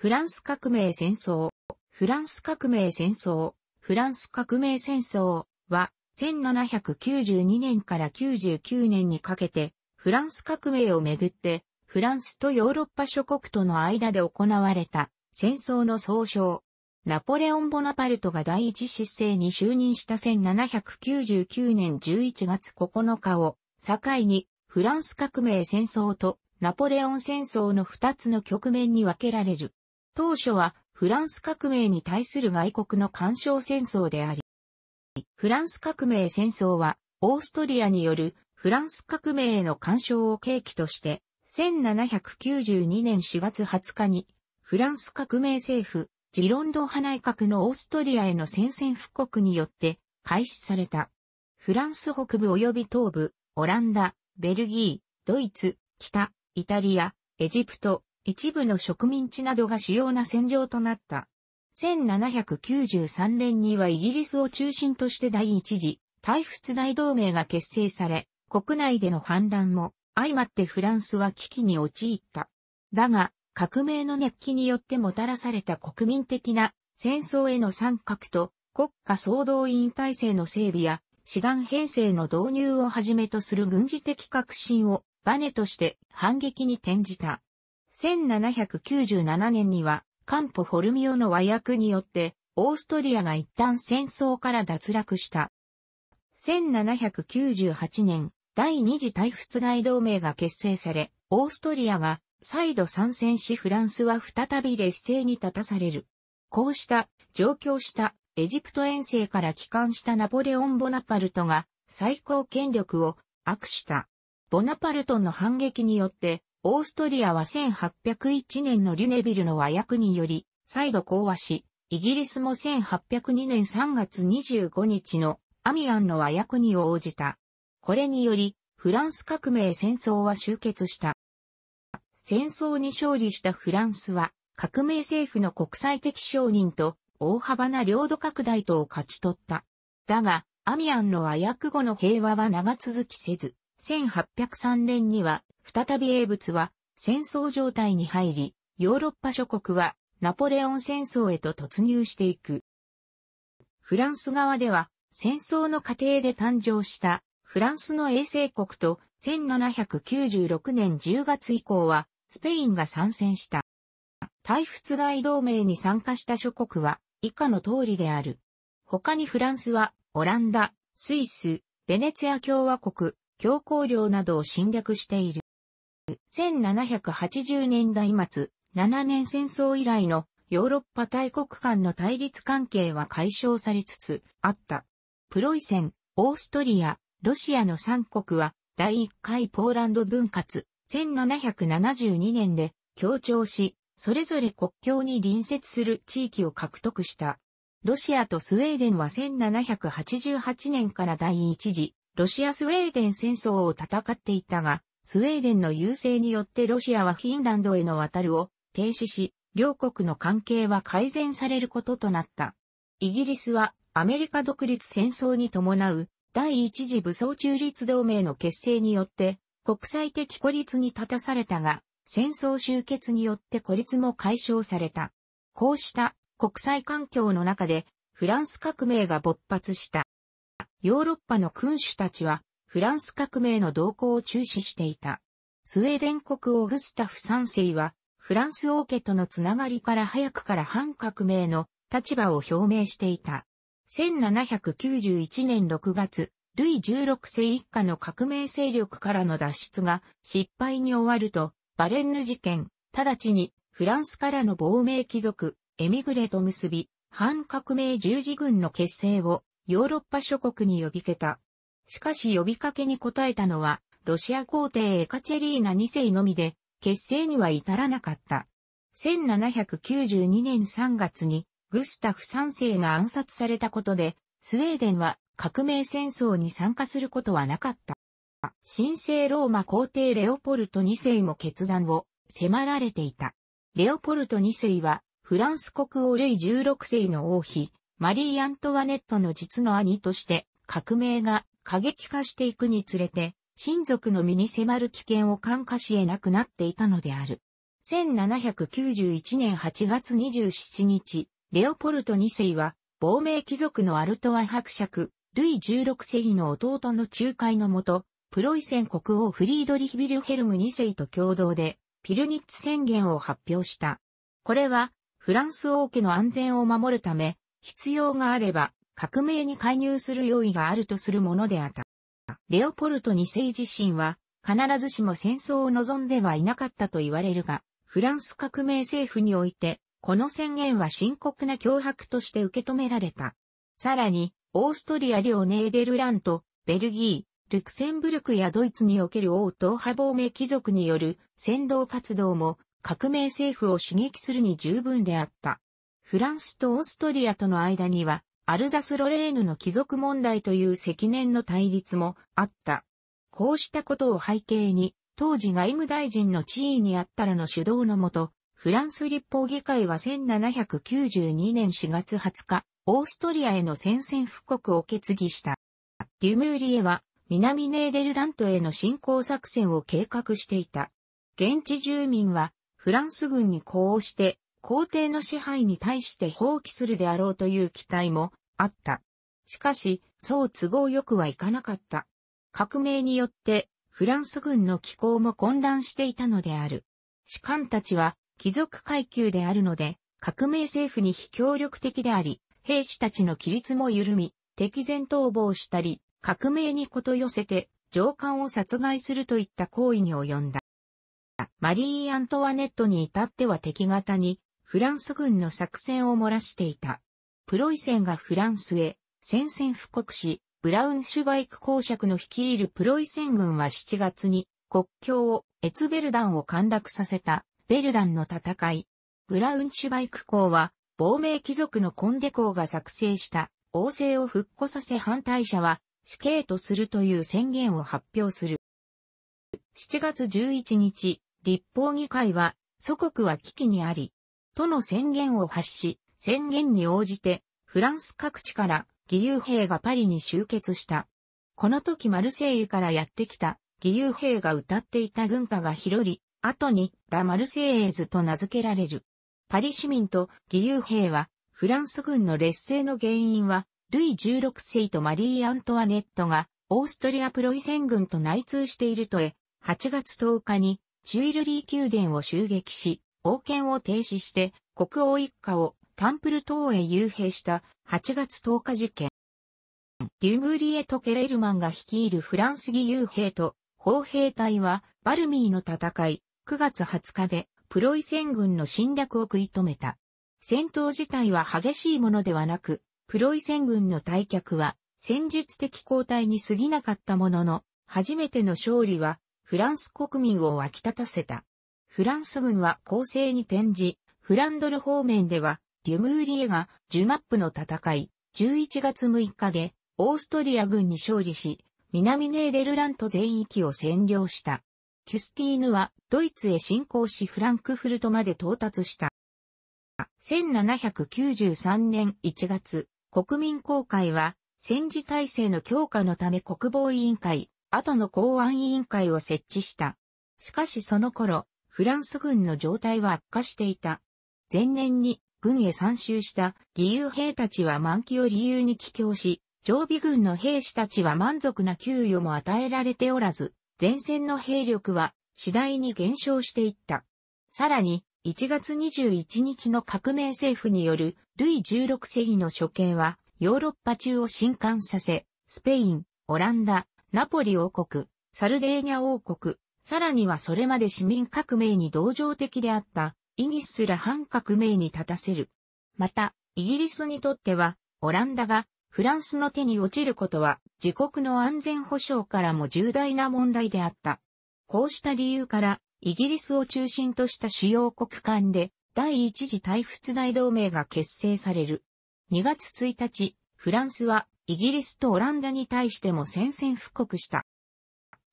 フランス革命戦争、フランス革命戦争、フランス革命戦争は、1792年から99年にかけて、フランス革命をめぐって、フランスとヨーロッパ諸国との間で行われた戦争の総称。ナポレオン・ボナパルトが第一執政に就任した1799年11月9日を境にフランス革命戦争とナポレオン戦争の2つの局面に分けられる。当初はフランス革命に対する外国の干渉戦争であり、フランス革命戦争はオーストリアによるフランス革命への干渉を契機として、1792年4月20日にフランス革命政府、ジロンド派内閣のオーストリアへの宣戦布告によって開始された。フランス北部及び東部、オランダ、ベルギー、ドイツ、北、イタリア、エジプト、一部の植民地などが主要な戦場となった。1793年にはイギリスを中心として第一次、大仏大同盟が結成され、国内での反乱も相まってフランスは危機に陥った。だが、革命の熱気によってもたらされた国民的な戦争への参画と国家総動員体制の整備や師団編成の導入をはじめとする軍事的革新をバネとして反撃に転じた。1797年には、カンポ・フォルミオの和訳によって、オーストリアが一旦戦争から脱落した。1798年、第二次大仏外同盟が結成され、オーストリアが再度参戦しフランスは再び劣勢に立たされる。こうした、上京したエジプト遠征から帰還したナポレオン・ボナパルトが最高権力を握した。ボナパルトの反撃によってオーストリアは1801年のリュネビルの和訳により、再度講和し、イギリスも1802年3月25日のアミアンの和訳に応じた。これにより、フランス革命戦争は終結した。戦争に勝利したフランスは、革命政府の国際的承認と大幅な領土拡大とを勝ち取った。だが、アミアンの和訳後の平和は長続きせず、1803年には再び英仏は戦争状態に入り、ヨーロッパ諸国はナポレオン戦争へと突入していく。フランス側では戦争の過程で誕生したフランスの衛星国と1796年10月以降はスペインが参戦した。大仏大同盟に参加した諸国は以下の通りである。他にフランスはオランダ、スイス、ベネツィア共和国、強行領などを侵略している。1780年代末、7年戦争以来のヨーロッパ大国間の対立関係は解消されつつあった。プロイセン、オーストリア、ロシアの3国は第1回ポーランド分割1772年で協調し、それぞれ国境に隣接する地域を獲得した。ロシアとスウェーデンは1788年から第1次ロシア・スウェーデン戦争を戦っていたが、スウェーデンの優勢によってロシアはフィンランドへの渡るを停止し、両国の関係は改善されることとなった。イギリスはアメリカ独立戦争に伴う第一次武装中立同盟の結成によって国際的孤立に立たされたが、戦争終結によって孤立も解消された。こうした国際環境の中でフランス革命が勃発した。ヨーロッパの君主たちはフランス革命の動向を注視していた。スウェーデン国王グスタフ3世は、フランス王家とのつながりから早くから反革命の立場を表明していた。1791年6月、ルイ16世一家の革命勢力からの脱出が失敗に終わると、バレンヌ事件、直ちにフランスからの亡命貴族、エミグレと結び、反革命十字軍の結成をヨーロッパ諸国に呼びけた。しかし呼びかけに応えたのは、ロシア皇帝エカチェリーナ2世のみで、結成には至らなかった。1792年3月に、グスタフ3世が暗殺されたことで、スウェーデンは革命戦争に参加することはなかった。神聖ローマ皇帝レオポルト2世も決断を迫られていた。レオポルト2世は、フランス国王ルイ16世の王妃、マリー・アントワネットの実の兄として、革命が過激化していくにつれて、親族の身に迫る危険を感化し得なくなっていたのである。1791年8月27日、レオポルト2世は、亡命貴族のアルトワ伯爵、ルイ16世の弟の仲介のもと、プロイセン国王フリードリヒ・ビルヘルム2世と共同で、ピルニッツ宣言を発表した。これは、フランス王家の安全を守るため、必要があれば、革命に介入する用意があるとするものであった。レオポルト2世自身は、必ずしも戦争を望んではいなかったと言われるが、フランス革命政府において、この宣言は深刻な脅迫として受け止められた。さらに、オーストリア領ネーデルラント、ベルギー、ルクセンブルクやドイツにおける王党派亡命貴族による先導活動も革命政府を刺激するに十分であった。フランスとオーストリアとの間にはアルザス・ロレーヌの貴族問題という積年の対立もあった。こうしたことを背景に、当時外務大臣の地位にあったらの主導のもと、フランス立法議会は1792年4月20日、オーストリアへの宣戦布告を決議した。デュムーリエは南ネーデルラントへの侵攻作戦を計画していた。現地住民はフランス軍に呼応して皇帝の支配に対して放棄するであろうという期待もあった。しかし、そう都合よくはいかなかった。革命によって、フランス軍の気候も混乱していたのである。士官たちは、貴族階級であるので、革命政府に非協力的であり、兵士たちの規律も緩み、敵前逃亡したり、革命にこと寄せて、上官を殺害するといった行為に及んだ。マリー・アントワネットに至っては敵方に、フランス軍の作戦を漏らしていた。プロイセンがフランスへ、宣戦布告し、ブラウンシュバイク公爵の率いるプロイセン軍は7月に国境をエツベルダンを陥落させたベルダンの戦い。ブラウンシュバイク公は亡命貴族のコンデ公が作成した王政を復古させ反対者は死刑とするという宣言を発表する。7月11日、立法議会は祖国は危機にあり、との宣言を発し、宣言に応じて、フランス各地から義勇兵がパリに集結した。この時マルセイユからやってきた義勇兵が歌っていた軍歌が広り、後にラ・マルセイエーズと名付けられる。パリ市民と義勇兵は、フランス軍の劣勢の原因は、ルイ16世とマリー・アントワネットが、オーストリア・プロイセン軍と内通しているとえ、8月10日に、チュイルリー宮殿を襲撃し、王権を停止して、国王一家をタンプル島へ遊兵した8月10日事件。デュムーリエとケレルマンが率いるフランス義遊兵と砲兵隊はバルミーの戦い9月20日でプロイセン軍の侵略を食い止めた。戦闘自体は激しいものではなく、プロイセン軍の退却は戦術的交代に過ぎなかったものの、初めての勝利はフランス国民を沸き立たせた。フランス軍は攻勢に転じ、フランドル方面ではデュムーリエがジュマップの戦い、11月6日でオーストリア軍に勝利し、南ネーデルラント全域を占領した。キュスティーヌはドイツへ侵攻しフランクフルトまで到達した。1793年1月、国民公会は戦時体制の強化のため国防委員会、後の公安委員会を設置した。しかしその頃、フランス軍の状態は悪化していた。前年に軍へ参集した義勇兵たちは満期を理由に帰郷し、常備軍の兵士たちは満足な給与も与えられておらず、前線の兵力は次第に減少していった。さらに、1月21日の革命政府によるルイ16世紀の処刑は、ヨーロッパ中を震撼させ、スペイン、オランダ、ナポリ王国、サルデーニャ王国、さらにはそれまで市民革命に同情的であったイギスら反革命に立たせる。また、イギリスにとっては、オランダがフランスの手に落ちることは自国の安全保障からも重大な問題であった。こうした理由から、イギリスを中心とした主要国間で第一次対仏大同盟が結成される。2月1日、フランスはイギリスとオランダに対しても宣戦布告した。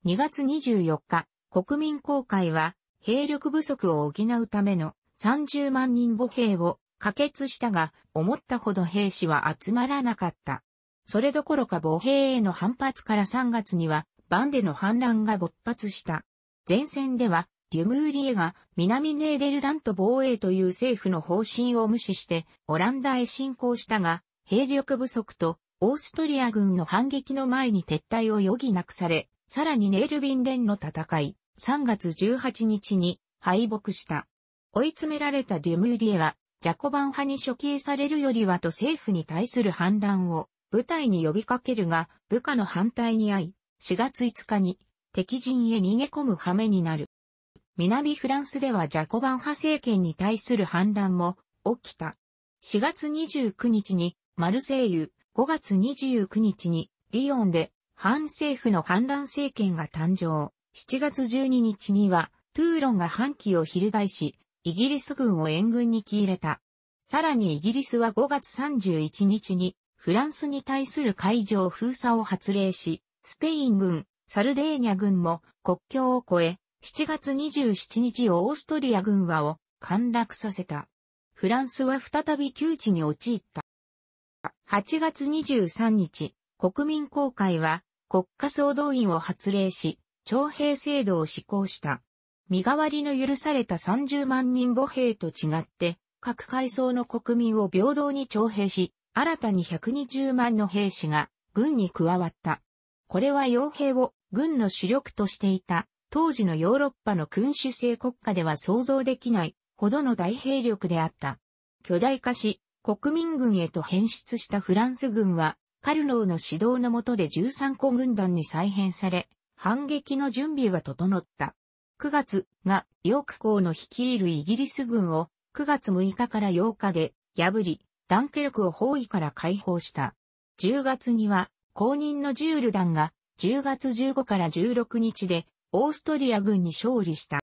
2月24日、国民公会は兵力不足を補うための30万人母兵を可決したが、思ったほど兵士は集まらなかった。それどころか母兵への反発から3月には、バンデの反乱が勃発した。前線では、デュムーリエが南ネーデルラント防衛という政府の方針を無視してオランダへ侵攻したが、兵力不足とオーストリア軍の反撃の前に撤退を余儀なくされ、さらにネールビンデンの戦い、3月18日に敗北した。追い詰められたデュムーリエは、ジャコバン派に処刑されるよりはと政府に対する反乱を部隊に呼びかけるが、部下の反対に遭い、4月5日に敵陣へ逃げ込む羽目になる。南フランスではジャコバン派政権に対する反乱も起きた。4月29日にマルセイユ、5月29日にリヨンで反政府の反乱政権が誕生。7月12日には、トゥーロンが反旗を翻し、イギリス軍を援軍にり入れた。さらにイギリスは5月31日に、フランスに対する海上封鎖を発令し、スペイン軍、サルデーニャ軍も国境を越え、7月27日オーストリア軍はを陥落させた。フランスは再び窮地に陥った。8月23日、国民公会は国家総動員を発令し、徴兵制度を施行した。身代わりの許された30万人母兵と違って、各階層の国民を平等に徴兵し、新たに120万の兵士が軍に加わった。これは傭兵を軍の主力としていた、当時のヨーロッパの君主制国家では想像できないほどの大兵力であった。巨大化し、国民軍へと変質したフランス軍は、カルノーの指導の下で13個軍団に再編され、反撃の準備は整った。9月が翼光の率いるイギリス軍を9月6日から8日で破り、ダンケルクを包囲から解放した。10月には公認のジュール団が10月15から16日でオーストリア軍に勝利した。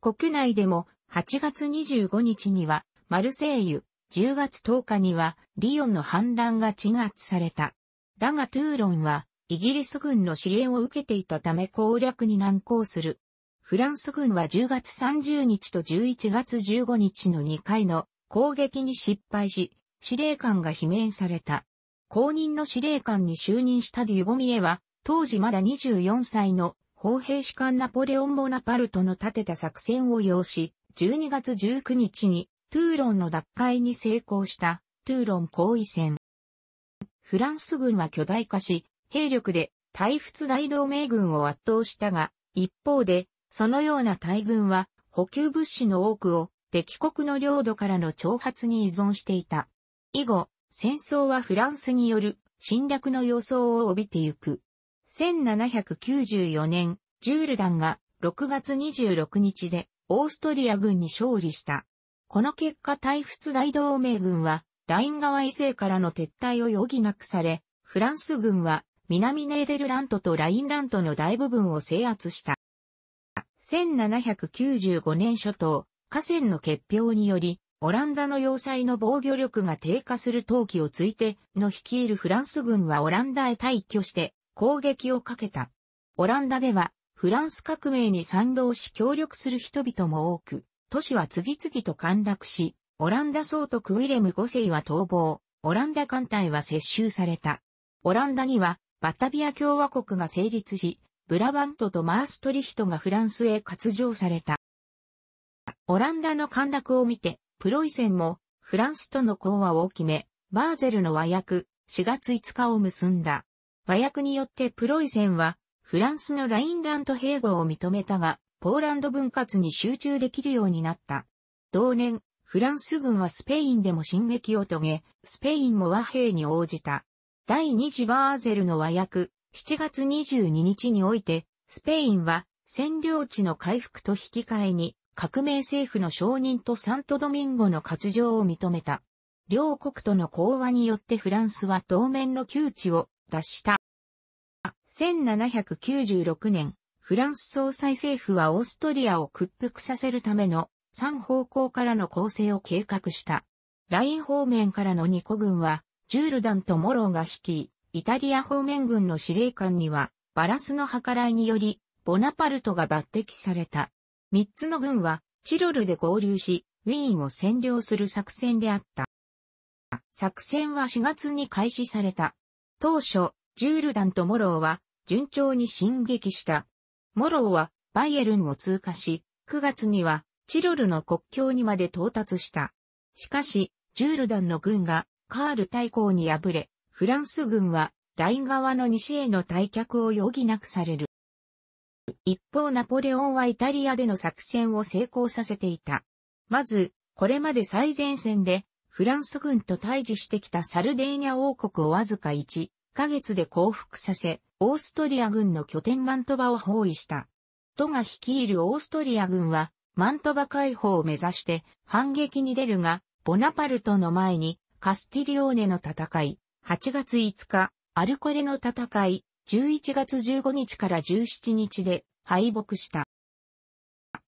国内でも8月25日にはマルセイユ、10月10日にはリヨンの反乱が鎮圧された。だがトゥーロンはイギリス軍の支援を受けていたため攻略に難航する。フランス軍は10月30日と11月15日の2回の攻撃に失敗し、司令官が罷免された。後任の司令官に就任したデュゴミエは、当時まだ24歳の砲兵士官ナポレオン・ボナパルトの立てた作戦を要し、12月19日にトゥーロンの奪回に成功したトゥーロン行為戦。フランス軍は巨大化し、兵力で大仏大同盟軍を圧倒したが、一方で、そのような大軍は補給物資の多くを敵国の領土からの挑発に依存していた。以後、戦争はフランスによる侵略の予想を帯びてゆく。1794年、ジュールダンが6月26日でオーストリア軍に勝利した。この結果大仏大同盟軍はライン川伊勢からの撤退を余儀なくされ、フランス軍は南ネーデルラントとラインラントの大部分を制圧した。1795年初頭、河川の結氷により、オランダの要塞の防御力が低下する陶器をついての率いるフランス軍はオランダへ退去して攻撃をかけた。オランダではフランス革命に賛同し協力する人々も多く、都市は次々と陥落し、オランダ総督ウィレム5世は逃亡、オランダ艦隊は接収された。オランダにはバタビア共和国が成立し、ブラバントとマーストリヒトがフランスへ割譲された。オランダの陥落を見て、プロイセンもフランスとの講和を決め、バーゼルの和訳4月5日を結んだ。和訳によってプロイセンはフランスのラインラント併合を認めたが、ポーランド分割に集中できるようになった。同年、フランス軍はスペインでも進撃を遂げ、スペインも和平に応じた。第2次バーゼルの和訳、7月22日において、スペインは占領地の回復と引き換えに、革命政府の承認とサントドミンゴの割譲を認めた。両国との講和によってフランスは当面の窮地を脱した。1796年、フランス総裁政府はオーストリアを屈服させるための3方向からの攻勢を計画した。ライン方面からの2個軍はジュールダンとモローが率い、イタリア方面軍の司令官には、バラスの計らいにより、ボナパルトが抜擢された。三つの軍は、チロルで合流し、ウィーンを占領する作戦であった。作戦は4月に開始された。当初、ジュールダンとモローは、順調に進撃した。モローは、バイエルンを通過し、9月には、チロルの国境にまで到達した。しかし、ジュールダンの軍が、カール大公に敗れ、フランス軍はライン側の西への退却を余儀なくされる。一方ナポレオンはイタリアでの作戦を成功させていた。まず、これまで最前線でフランス軍と対峙してきたサルデーニャ王国をわずか1ヶ月で降伏させ、オーストリア軍の拠点マントバを包囲した。トが率いるオーストリア軍はマントバ解放を目指して反撃に出るが、ボナパルトの前にカスティリオーネの戦い、8月5日、アルコレの戦い、11月15日から17日で敗北した。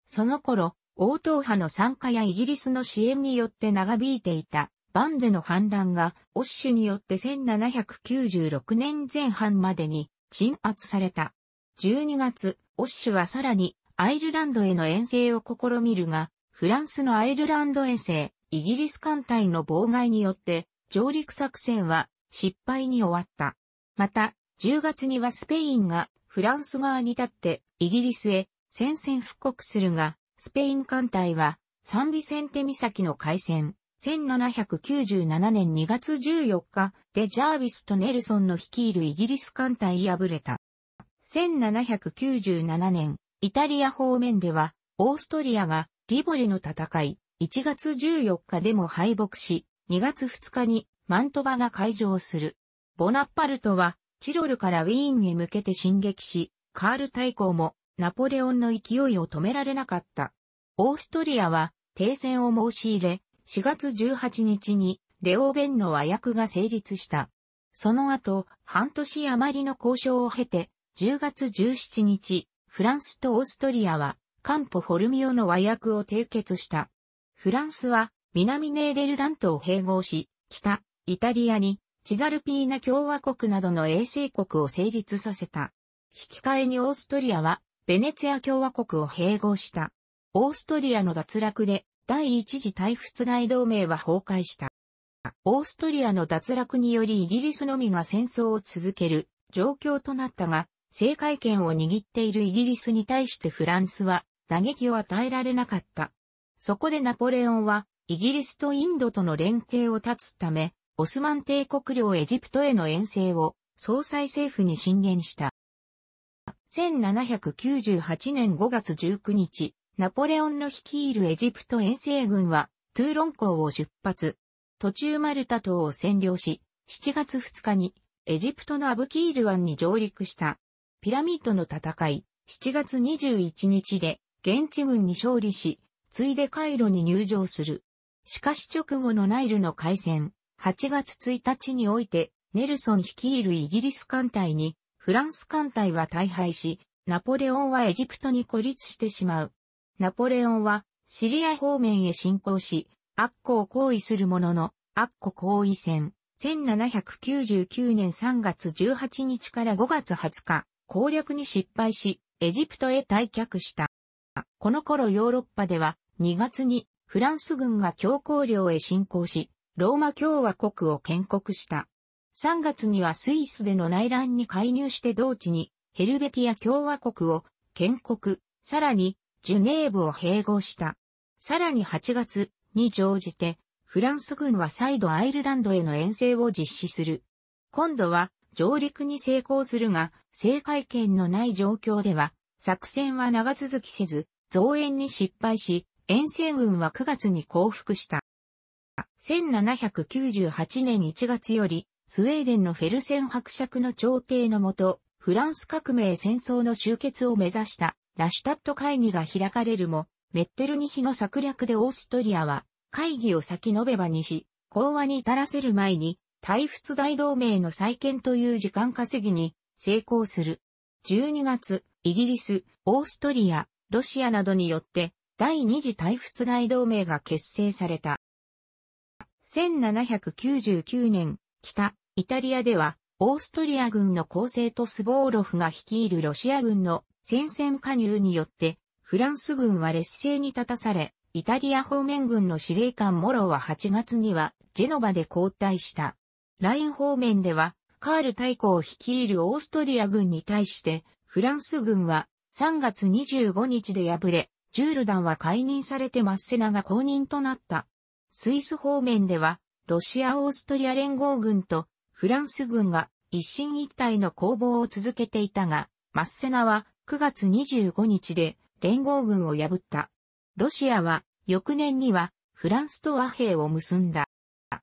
その頃、王党派の参加やイギリスの支援によって長引いていた、バンデの反乱が、オッシュによって1796年前半までに鎮圧された。12月、オッシュはさらにアイルランドへの遠征を試みるが、フランスのアイルランド遠征、イギリス艦隊の妨害によって、上陸作戦は失敗に終わった。また、10月にはスペインがフランス側に立ってイギリスへ宣戦布復刻するが、スペイン艦隊はサンビセンテ岬の海戦、1797年2月14日でジャービスとネルソンの率いるイギリス艦隊敗れた。1797年、イタリア方面では、オーストリアがリボレの戦い、1月14日でも敗北し、2月2日にマントバが開場する。ボナッパルトは、チロルからウィーンへ向けて進撃し、カール大公もナポレオンの勢いを止められなかった。オーストリアは停戦を申し入れ、4月18日にレオーベンの和訳が成立した。その後、半年余りの交渉を経て、10月17日、フランスとオーストリアは、カンポ・フォルミオの和訳を締結した。フランスは南ネーデルラントを併合し、北、イタリアに、チザルピーナ共和国などの衛星国を成立させた。引き換えにオーストリアは、ベネツィア共和国を併合した。オーストリアの脱落で、第一次対仏外同盟は崩壊した。オーストリアの脱落によりイギリスのみが戦争を続ける状況となったが、政界権を握っているイギリスに対してフランスは打撃を与えられなかった。そこでナポレオンは、イギリスとインドとの連携を断つため、オスマン帝国領エジプトへの遠征を総裁政府に進言した。1798年5月19日、ナポレオンの率いるエジプト遠征軍は、トゥーロン港を出発。途中マルタ島を占領し、7月2日に、エジプトのアブキール湾に上陸した。ピラミッドの戦い、7月21日で、現地軍に勝利し、ついでカイロに入場する。しかし直後のナイルの海戦、8月1日において、ネルソン率いるイギリス艦隊に、フランス艦隊は大敗し、ナポレオンはエジプトに孤立してしまう。ナポレオンは、シリア方面へ侵攻し、アッコを行為するものの、アッコ行為戦、1799年3月18日から5月20日、攻略に失敗し、エジプトへ退却した。この頃ヨーロッパでは、2月にフランス軍が教皇領へ侵攻し、ローマ共和国を建国した。3月にはスイスでの内乱に介入して同地にヘルベティア共和国を建国、さらにジュネーブを併合した。さらに8月に乗じてフランス軍は再度アイルランドへの遠征を実施する。今度は上陸に成功するが、政界権のない状況では作戦は長続きせず、増援に失敗し、遠征軍は9月に降伏した。1798年1月より、スウェーデンのフェルセン伯爵の朝廷のもと、フランス革命戦争の終結を目指したラシュタット会議が開かれるも、メッテルニヒの策略でオーストリアは会議を先延べ場にし、講和に至らせる前に、大仏大同盟の再建という時間稼ぎに成功する。12月、イギリス、オーストリア、ロシアなどによって第二次大仏大同盟が結成された。1799年、北、イタリアでは、オーストリア軍の構成とスボーロフが率いるロシア軍の戦線加入によって、フランス軍は劣勢に立たされ、イタリア方面軍の司令官モロは8月にはジェノバで交代した。ライン方面では、カール大公率いるオーストリア軍に対して、フランス軍は3月25日で敗れ、ジュールダンは解任されてマッセナが公認となった。スイス方面では、ロシア・オーストリア連合軍とフランス軍が一進一退の攻防を続けていたが、マッセナは9月25日で連合軍を破った。ロシアは翌年にはフランスと和平を結んだ。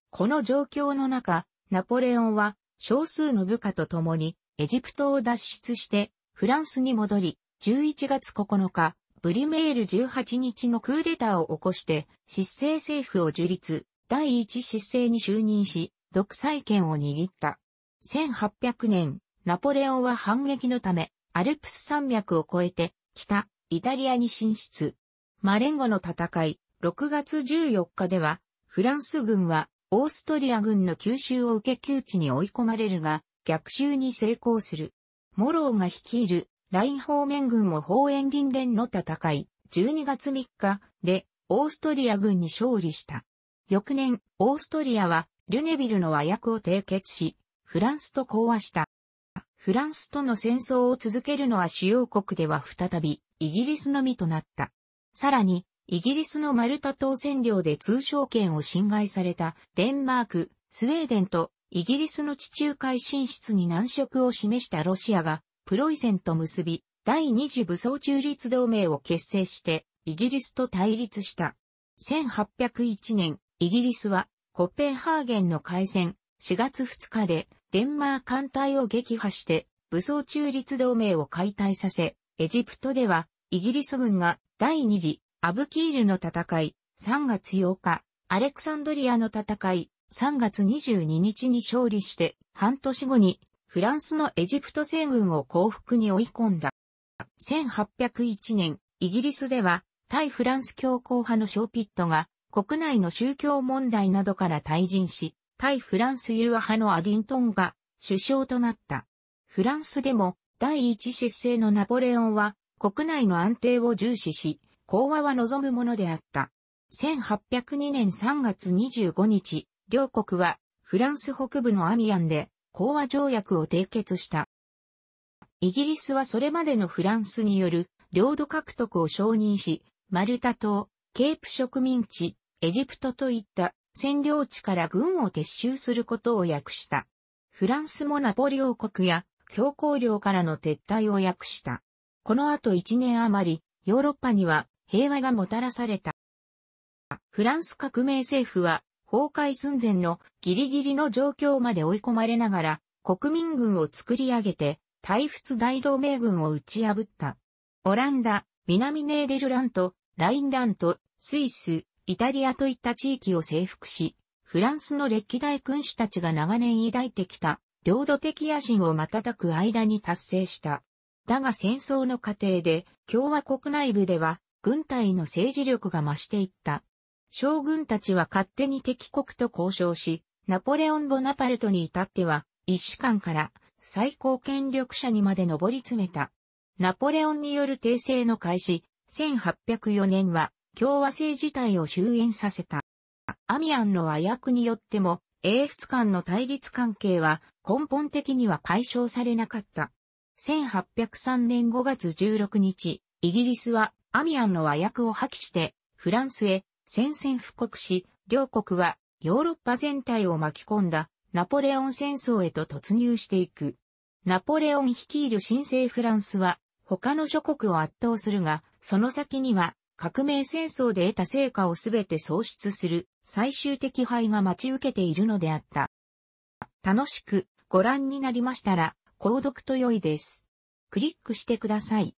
この状況の中、ナポレオンは少数の部下と共にエジプトを脱出してフランスに戻り、11月9日、ブリュメール18日のクーデターを起こして、失政政府を樹立、第一失政に就任し、独裁権を握った。1800年、ナポレオンは反撃のため、アルプス山脈を越えて、北、イタリアに進出。マレンゴの戦い、6月14日では、フランス軍は、オーストリア軍の吸収を受け窮地に追い込まれるが、逆襲に成功する。モローが率いるライン方面軍も方円林連の戦い、12月3日で、オーストリア軍に勝利した。翌年、オーストリアは、リュネビルの和訳を締結し、フランスと講和した。フランスとの戦争を続けるのは主要国では再び、イギリスのみとなった。さらに、イギリスのマルタ島占領で通商権を侵害されたデンマーク、スウェーデンとイギリスの地中海進出に難色を示したロシアがプロイセンと結び、第二次武装中立同盟を結成して、イギリスと対立した。1801年、イギリスは、コペンハーゲンの海戦、4月2日で、デンマー艦隊を撃破して、武装中立同盟を解体させ、エジプトでは、イギリス軍が、第二次、アブキールの戦い、3月8日、アレクサンドリアの戦い、3月22日に勝利して、半年後にフランスのエジプト西軍を降伏に追い込んだ。1801年、イギリスでは、対フランス強硬派のショーピットが、国内の宗教問題などから退陣し、対フランス融和派のアディントンが首相となった。フランスでも第一出生のナポレオンは国内の安定を重視し、講和は望むものであった。1802年3月25日、両国はフランス北部のアミアンで講和条約を締結した。イギリスはそれまでのフランスによる領土獲得を承認し、マルタ島、ケープ植民地、エジプトといった占領地から軍を撤収することを訳した。フランスもナポリ王国や強硬領からの撤退を訳した。この後1年余り、ヨーロッパには平和がもたらされた。フランス革命政府は崩壊寸前のギリギリの状況まで追い込まれながら、国民軍を作り上げて、大仏大同盟軍を打ち破った。オランダ、南ネーデルラント、ラインラント、スイス、イタリアといった地域を征服し、フランスの歴代君主たちが長年抱いてきた、領土的野心を瞬く間に達成した。だが戦争の過程で、共和国内部では、軍隊の政治力が増していった。将軍たちは勝手に敵国と交渉し、ナポレオン・ボナパルトに至っては、一士官から最高権力者にまで上り詰めた。ナポレオンによる帝政の開始、1804年は共和制自体を終焉させた。アミアンの和訳によっても、英仏間の対立関係は根本的には解消されなかった。1803年5月16日、イギリスはアミアンの和訳を破棄して、フランスへ宣戦布告し、両国はヨーロッパ全体を巻き込んだナポレオン戦争へと突入していく。ナポレオン率いる新生フランスは他の諸国を圧倒するが、その先には革命戦争で得た成果をすべて喪失する最終的敗が待ち受けているのであった。楽しくご覧になりましたら、購読と良いです。クリックしてください。